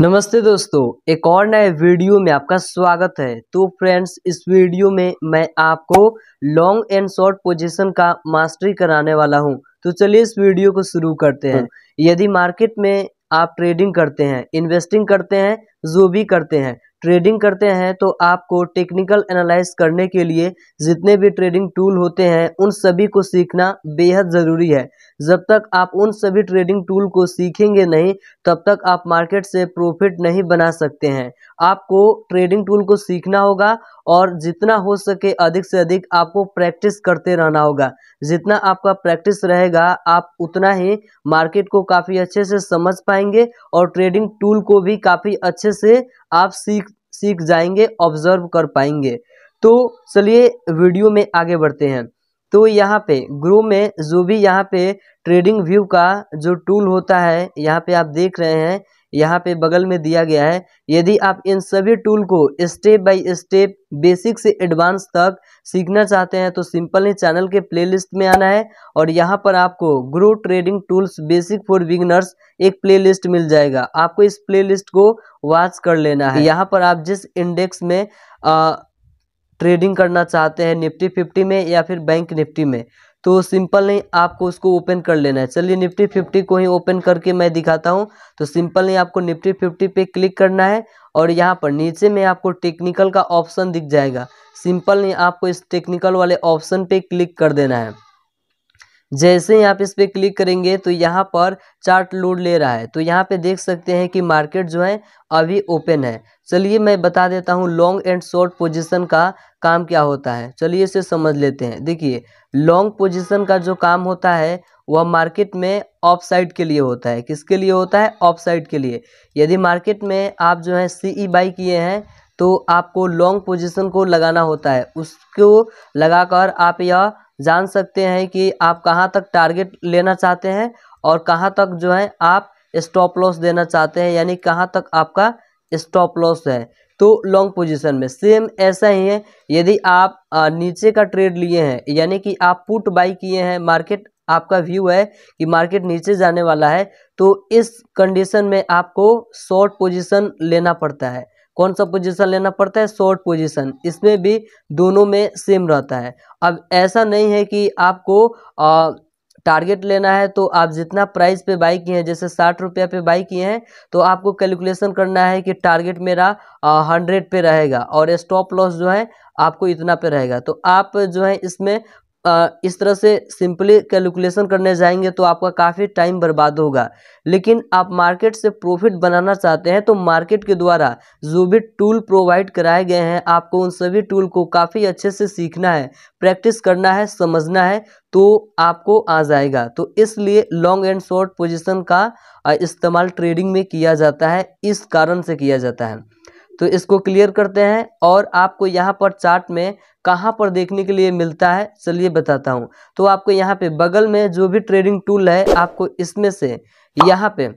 नमस्ते दोस्तों एक और नए वीडियो में आपका स्वागत है तो फ्रेंड्स इस वीडियो में मैं आपको लॉन्ग एंड शॉर्ट पोजीशन का मास्टरी कराने वाला हूं तो चलिए इस वीडियो को शुरू करते हैं हाँ। यदि मार्केट में आप ट्रेडिंग करते हैं इन्वेस्टिंग करते हैं जो भी करते हैं ट्रेडिंग करते हैं तो आपको टेक्निकल एनालाइज करने के लिए जितने भी ट्रेडिंग टूल होते हैं उन सभी को सीखना बेहद ज़रूरी है जब तक आप उन सभी ट्रेडिंग टूल को सीखेंगे नहीं तब तक आप मार्केट से प्रॉफिट नहीं बना सकते हैं आपको ट्रेडिंग टूल को सीखना होगा और जितना हो सके अधिक से अधिक आपको प्रैक्टिस करते रहना होगा जितना आपका प्रैक्टिस रहेगा आप उतना ही मार्केट को काफ़ी अच्छे से समझ पाएंगे और ट्रेडिंग टूल को भी काफ़ी अच्छे से आप सीख सीख जाएंगे ऑब्जर्व कर पाएंगे तो चलिए वीडियो में आगे बढ़ते हैं तो यहाँ पे ग्रो में जो भी यहाँ पे ट्रेडिंग व्यू का जो टूल होता है यहाँ पे आप देख रहे हैं यहाँ पे बगल में दिया गया है यदि आप इन सभी टूल को स्टेप बाय स्टेप बेसिक से एडवांस तक सीखना चाहते हैं तो सिंपल ही चैनल के प्लेलिस्ट में आना है और यहाँ पर आपको Groww trading tools basic for beginners एक प्लेलिस्ट मिल जाएगा आपको इस प्लेलिस्ट को वॉच कर लेना है यहाँ पर आप जिस इंडेक्स में आ, ट्रेडिंग करना चाहते हैं निफ्टी फिफ्टी में या फिर बैंक निफ्टी में तो सिंपल नहीं आपको उसको ओपन कर लेना है चलिए निफ्टी फिफ्टी को ही ओपन करके मैं दिखाता हूँ तो सिंपल नहीं आपको निफ्टी फिफ्टी पे क्लिक करना है और यहाँ पर नीचे में आपको टेक्निकल का ऑप्शन दिख जाएगा सिंपल नहीं आपको इस टेक्निकल वाले ऑप्शन पे क्लिक कर देना है जैसे यहाँ पे इस पर क्लिक करेंगे तो यहाँ पर चार्ट लोड ले रहा है तो यहाँ पे देख सकते हैं कि मार्केट जो है अभी ओपन है चलिए मैं बता देता हूँ लॉन्ग एंड शॉर्ट पोजीशन का काम क्या होता है चलिए इसे समझ लेते हैं देखिए लॉन्ग पोजीशन का जो काम होता है वह मार्केट में ऑफ साइड के लिए होता है किसके लिए होता है ऑफ साइड के लिए यदि मार्केट में आप जो है सी ई e बाई किए हैं तो आपको लॉन्ग पोजिशन को लगाना होता है उसको लगा आप यह जान सकते हैं कि आप कहाँ तक टारगेट लेना चाहते हैं और कहाँ तक जो है आप स्टॉप लॉस देना चाहते हैं यानी कहाँ तक आपका स्टॉप लॉस है तो लॉन्ग पोजीशन में सेम ऐसा ही है यदि आप नीचे का ट्रेड लिए हैं यानी कि आप पुट बाई किए हैं मार्केट आपका व्यू है कि मार्केट नीचे जाने वाला है तो इस कंडीशन में आपको शॉर्ट पोजीशन लेना पड़ता है कौन सा पोजीशन लेना पड़ता है शॉर्ट पोजीशन इसमें भी दोनों में सेम रहता है अब ऐसा नहीं है कि आपको आ, टारगेट लेना है तो आप जितना प्राइस पे बाई किए हैं जैसे साठ रुपया पे बाई किए हैं तो आपको कैलकुलेशन करना है कि टारगेट मेरा हंड्रेड पे रहेगा और स्टॉप लॉस जो है आपको इतना पे रहेगा तो आप जो है इसमें इस तरह से सिंपली कैलकुलेशन करने जाएंगे तो आपका काफ़ी टाइम बर्बाद होगा लेकिन आप मार्केट से प्रॉफिट बनाना चाहते हैं तो मार्केट के द्वारा जो भी टूल प्रोवाइड कराए गए हैं आपको उन सभी टूल को काफ़ी अच्छे से सीखना है प्रैक्टिस करना है समझना है तो आपको आ जाएगा तो इसलिए लॉन्ग एंड शॉर्ट पोजिशन का इस्तेमाल ट्रेडिंग में किया जाता है इस कारण से किया जाता है तो इसको क्लियर करते हैं और आपको यहाँ पर चार्ट में कहाँ पर देखने के लिए मिलता है चलिए बताता हूँ तो आपको यहाँ पे बगल में जो भी ट्रेडिंग टूल है आपको इसमें से यहाँ पे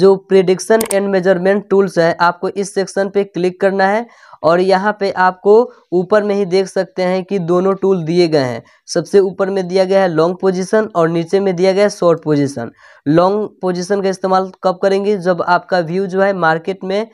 जो प्रिडिक्शन एंड मेजरमेंट टूल्स है आपको इस सेक्शन पे क्लिक करना है और यहाँ पे आपको ऊपर में ही देख सकते हैं कि दोनों टूल दिए गए हैं सबसे ऊपर में दिया गया है लॉन्ग पोजीशन और नीचे में दिया गया है शॉर्ट पोजीशन लॉन्ग पोजीशन का इस्तेमाल कब करेंगे जब आपका व्यू जो है मार्केट में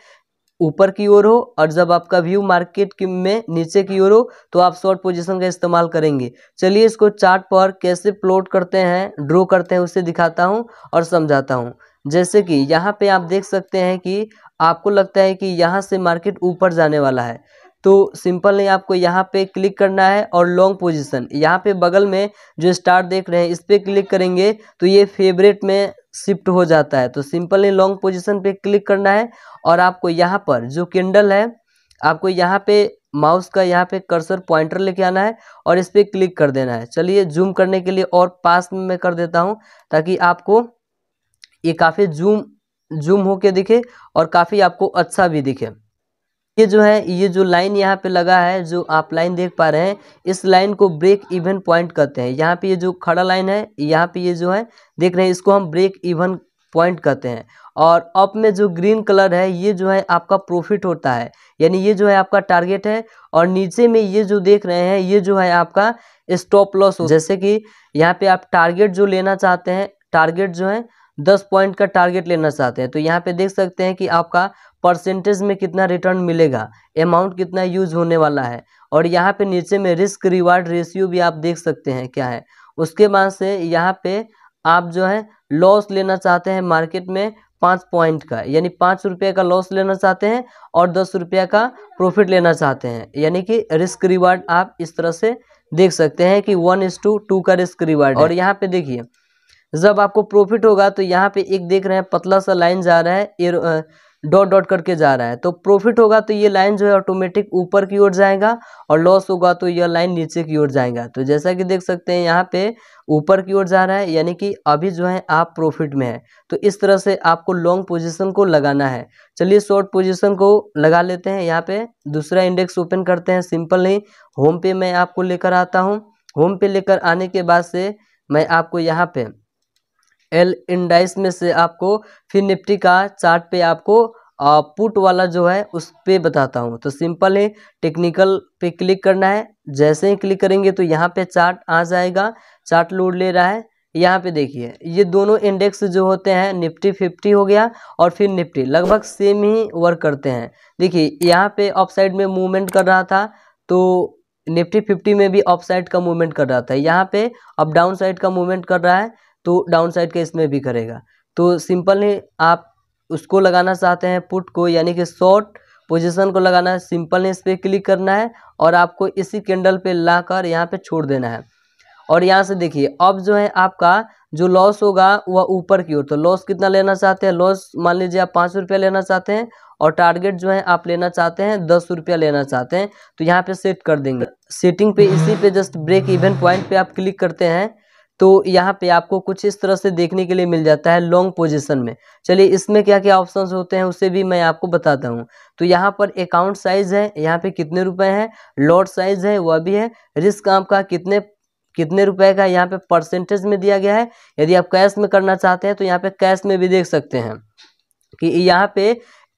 ऊपर की ओर हो और जब आपका व्यू मार्केट में नीचे की ओर हो तो आप शॉर्ट पोजीशन का इस्तेमाल करेंगे चलिए इसको चार्ट पर कैसे प्लॉट करते हैं ड्रॉ करते हैं उसे दिखाता हूँ और समझाता हूँ जैसे कि यहाँ पे आप देख सकते हैं कि आपको लगता है कि यहाँ से मार्केट ऊपर जाने वाला है तो सिंपल नहीं आपको यहाँ पे क्लिक करना है और लॉन्ग पोजीशन यहाँ पे बगल में जो स्टार देख रहे हैं इस पर क्लिक करेंगे तो ये फेवरेट में शिफ्ट हो जाता है तो सिंपल लॉन्ग पोजिशन पे क्लिक करना है और आपको यहाँ पर जो कैंडल है आपको यहाँ पे माउस का यहाँ पे कर्सर पॉइंटर लेके आना है और इस पर क्लिक कर देना है चलिए जूम करने के लिए और पास में मैं कर देता हूँ ताकि आपको ये काफ़ी जूम जूम होके दिखे और काफ़ी आपको अच्छा भी दिखे ये जो है ये जो लाइन यहाँ पे लगा है जो आप लाइन देख पा रहे हैं इस लाइन को ब्रेक इवन पॉइंट कहते हैं यहाँ पे ये जो खड़ा लाइन है यहाँ पे ये जो है देख रहे हैं इसको हम ब्रेक इवन पॉइंट कहते हैं और अप में जो ग्रीन कलर है ये जो है आपका प्रॉफिट होता है यानी ये जो है आपका टारगेट है और नीचे में ये जो देख रहे हैं ये जो है आपका स्टॉप लॉस जैसे कि यहाँ पे आप टारगेट जो लेना चाहते हैं टारगेट जो है दस पॉइंट का टारगेट लेना चाहते हैं तो यहाँ पे देख सकते हैं कि आपका परसेंटेज में कितना रिटर्न मिलेगा अमाउंट कितना यूज होने वाला है और यहाँ पे नीचे में रिस्क रिवार्ड रेशियो भी आप देख सकते हैं क्या है उसके बाद से यहाँ पे आप जो है लॉस लेना चाहते हैं मार्केट में पाँच पॉइंट का यानी पाँच रुपये का लॉस लेना चाहते हैं और दस रुपये का प्रॉफिट लेना चाहते हैं यानी कि रिस्क रिवार्ड आप इस तरह से देख सकते हैं कि वन इस टू टू का रिस्क रिवार्ड और यहाँ पे देखिए जब आपको प्रॉफिट होगा तो यहाँ पे एक देख रहे हैं पतला सा लाइन जा रहा है एयर डॉट डॉट करके जा रहा है तो प्रॉफिट होगा तो ये लाइन जो है ऑटोमेटिक ऊपर की ओर जाएगा और लॉस होगा तो यह लाइन नीचे की ओर जाएगा तो जैसा कि देख सकते हैं यहाँ पे ऊपर की ओर जा रहा है यानी कि अभी जो है आप प्रॉफिट में है तो इस तरह से आपको लॉन्ग पोजीशन को लगाना है चलिए शॉर्ट पोजीशन को लगा लेते हैं यहाँ पे दूसरा इंडेक्स ओपन करते हैं सिंपल नहीं होम पे मैं आपको लेकर आता हूँ होम पे लेकर आने के बाद से मैं आपको यहाँ पे एल इंडाइस में से आपको फिर निफ्टी का चार्ट पे आपको पुट वाला जो है उस पर बताता हूँ तो सिंपल है टेक्निकल पे क्लिक करना है जैसे ही क्लिक करेंगे तो यहाँ पे चार्ट आ जाएगा चार्ट लोड ले रहा है यहाँ पे देखिए ये दोनों इंडेक्स जो होते हैं निफ्टी फिफ्टी हो गया और फिर निफ्टी लगभग सेम ही वर्क करते हैं देखिए यहाँ पे ऑफ साइड में मूवमेंट कर रहा था तो निफ्टी फिफ्टी में भी ऑफ साइड का मूवमेंट कर रहा था यहाँ पे अप डाउन साइड का मूवमेंट कर रहा है तो डाउन साइड केस इसमें भी करेगा तो सिंपली आप उसको लगाना चाहते हैं पुट को यानी कि शॉर्ट पोजीशन को लगाना है सिंपल ने इस पर क्लिक करना है और आपको इसी कैंडल पे ला कर यहाँ पर छोड़ देना है और यहाँ से देखिए अब जो है आपका जो लॉस होगा वह ऊपर की ओर तो लॉस कितना लेना चाहते हैं लॉस मान लीजिए आप पाँच रुपया लेना चाहते हैं और टारगेट जो है आप लेना चाहते हैं दस रुपया लेना चाहते हैं तो यहाँ पे सेट कर देंगे सेटिंग पे इसी पे जस्ट ब्रेक इवेंट पॉइंट पे आप क्लिक करते हैं तो यहाँ पे आपको कुछ इस तरह से देखने के लिए मिल जाता है लॉन्ग पोजीशन में चलिए इसमें क्या क्या ऑप्शंस होते हैं उसे भी मैं आपको बताता हूँ तो यहाँ पर अकाउंट साइज है यहाँ पे कितने रुपए हैं लॉट साइज है वह भी है रिस्क आपका कितने कितने रुपए का यहाँ पे परसेंटेज में दिया गया है यदि आप कैश में करना चाहते हैं तो यहाँ पे कैश में भी देख सकते हैं कि यहाँ पे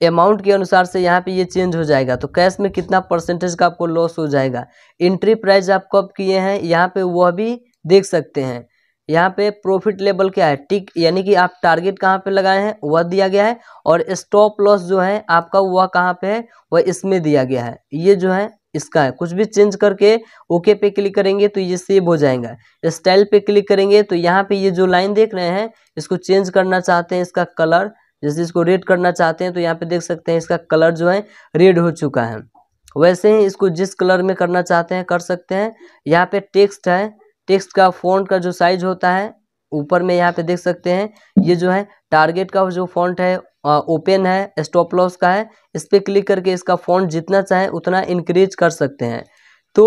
अमाउंट के अनुसार से यहाँ पे ये चेंज हो जाएगा तो कैश में कितना परसेंटेज का आपको लॉस हो जाएगा एंट्री प्राइस आप कब किए हैं यहाँ पे वह भी देख सकते हैं यहाँ पे प्रॉफिट लेवल क्या है टिक यानी कि आप टारगेट कहाँ पे लगाए हैं वह दिया गया है और स्टॉप लॉस जो है आपका वह कहाँ पे है वह इसमें दिया गया है ये जो है इसका है कुछ भी चेंज करके ओके पे क्लिक करेंगे तो ये सेव हो जाएगा स्टाइल पे क्लिक करेंगे तो यहाँ पे ये जो लाइन देख रहे हैं इसको चेंज करना चाहते हैं इसका कलर जैसे इसको रेड करना चाहते हैं तो यहाँ पे देख सकते हैं इसका कलर जो है रेड हो चुका है वैसे ही इसको जिस कलर में करना चाहते हैं कर सकते हैं यहाँ पे टेक्स्ट है टेक्स्ट का फॉन्ट का जो साइज होता है ऊपर में यहाँ पे देख सकते हैं ये जो है टारगेट का जो फॉन्ट है ओपन है स्टॉप लॉस का है इस पर क्लिक करके इसका फॉन्ट जितना चाहे उतना इंक्रीज कर सकते हैं तो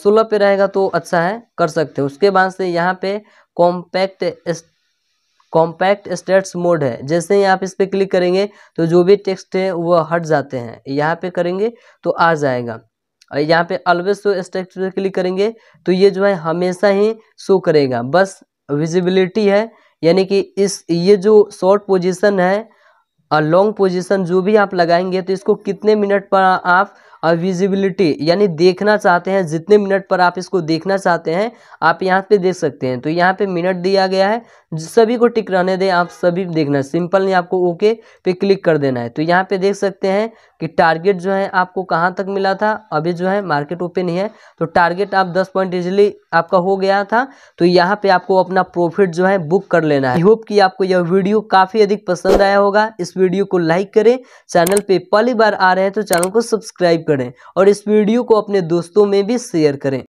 सोलह पे रहेगा तो अच्छा है कर सकते हैं उसके बाद से यहाँ पे कॉम्पैक्ट कॉम्पैक्ट स्टेट्स मोड है जैसे ही आप इस पर क्लिक करेंगे तो जो भी टेक्स्ट है वह हट जाते हैं यहाँ पे करेंगे तो आ जाएगा और यहाँ पे ऑलवेज शो स्ट्रक्चर पर क्लिक करेंगे तो ये जो है हमेशा ही शो करेगा बस विजिबिलिटी है यानी कि इस ये जो शॉर्ट पोजीशन है और लॉन्ग पोजीशन जो भी आप लगाएंगे तो इसको कितने मिनट पर आप विजिबिलिटी यानी देखना चाहते हैं जितने मिनट पर आप इसको देखना चाहते हैं आप यहाँ पे देख सकते हैं तो यहाँ पे मिनट दिया गया है सभी को टिक रहने दें आप सभी देखना सिंपल नहीं आपको ओके पे क्लिक कर देना है तो यहाँ पे देख सकते हैं कि टारगेट जो है आपको कहाँ तक मिला था अभी जो है मार्केट ओपन ही है तो टारगेट आप 10 पॉइंट इजिली आपका हो गया था तो यहाँ पे आपको अपना प्रॉफिट जो है बुक कर लेना है होप कि आपको यह वीडियो काफ़ी अधिक पसंद आया होगा इस वीडियो को लाइक करें चैनल पे पहली बार आ रहे हैं तो चैनल को सब्सक्राइब करें और इस वीडियो को अपने दोस्तों में भी शेयर करें